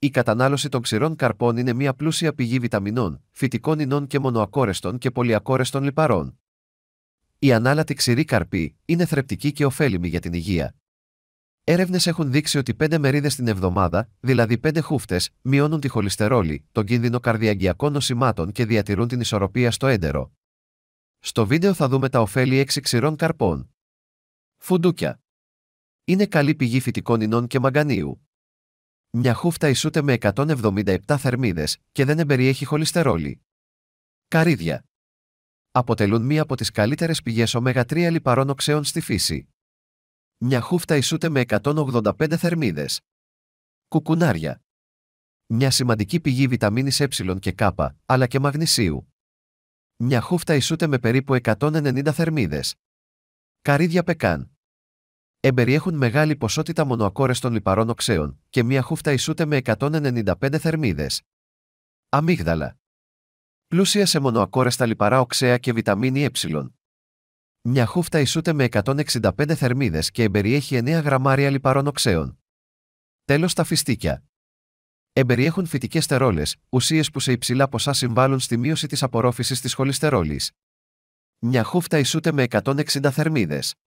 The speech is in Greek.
Η κατανάλωση των ξηρών καρπών είναι μια πλούσια πηγή βιταμινών, φυτικών ινών και μονοακόρεστων και πολυακόρεστων λιπαρών. Η ανάλατη ξηρή καρπή είναι θρεπτική και ωφέλιμη για την υγεία. Έρευνες έχουν δείξει ότι 5 μερίδες την εβδομάδα, δηλαδή 5 χούφτες, μειώνουν τη χολυστερόλη, τον κίνδυνο καρδιαγκιακών νοσημάτων και διατηρούν την ισορροπία στο έντερο. Στο βίντεο θα δούμε τα ωφέλη 6 ξηρών καρπών. Φουντούκια. Είναι καλή πηγή φυτικών ινών και μαγκανίου. Μια χούφτα ισούται με 177 θερμίδες και δεν εμπεριέχει χολυστερόλη. Καρύδια. Αποτελούν μία από τις καλύτερες πηγές ω3 λιπαρών οξέων στη φύση. Μια χούφτα ισούται με 185 θερμίδες. Κουκουνάρια. Μια σημαντική πηγή βιταμίνης ε και Κ, αλλά και μαγνησίου. Μια χούφτα ισούται με περίπου 190 θερμίδες. Καρύδια πεκάν εμπεριέχουν μεγάλη ποσότητα μονοακόρεστων λιπαρών οξέων και μία χούφτα ισούται με 195 θερμίδες. Αμύγδαλα. Πλούσια σε μονοακόρεστα λιπαρά οξέα και βιταμίνη ε. Μια χούφτα ισούται με 165 θερμίδες και εμπεριέχει 9 γραμμάρια λιπαρών οξέων. Τέλος τα φιστίκια. Εμπεριέχουν φυτικές στερόλες, ουσίες που σε υψηλά ποσά συμβάλλουν στη μείωση της απορρόφησης της χολυστερόλης. Μια χούφτα ισούται με 160 θερμίδες.